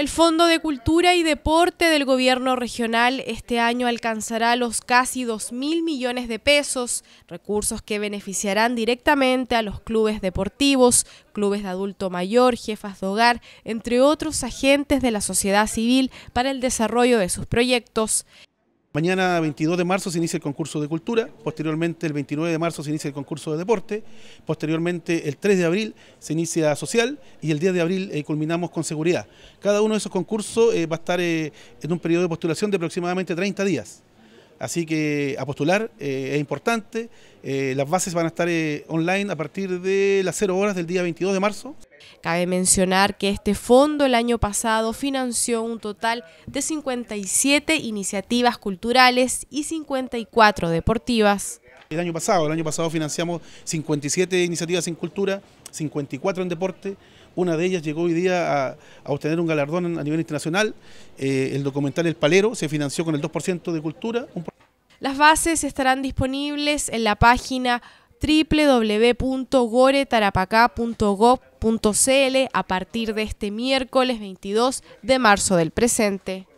El Fondo de Cultura y Deporte del Gobierno Regional este año alcanzará los casi 2 mil millones de pesos, recursos que beneficiarán directamente a los clubes deportivos, clubes de adulto mayor, jefas de hogar, entre otros agentes de la sociedad civil para el desarrollo de sus proyectos. Mañana 22 de marzo se inicia el concurso de cultura, posteriormente el 29 de marzo se inicia el concurso de deporte, posteriormente el 3 de abril se inicia social y el 10 de abril eh, culminamos con seguridad. Cada uno de esos concursos eh, va a estar eh, en un periodo de postulación de aproximadamente 30 días. Así que a postular es importante, las bases van a estar online a partir de las 0 horas del día 22 de marzo. Cabe mencionar que este fondo el año pasado financió un total de 57 iniciativas culturales y 54 deportivas. El año pasado, el año pasado financiamos 57 iniciativas en cultura, 54 en deporte. Una de ellas llegó hoy día a, obtener un galardón a nivel internacional. Eh, el documental El Palero se financió con el 2% de cultura. Las bases estarán disponibles en la página www.goretarapacá.gov.cl a partir de este miércoles 22 de marzo del presente.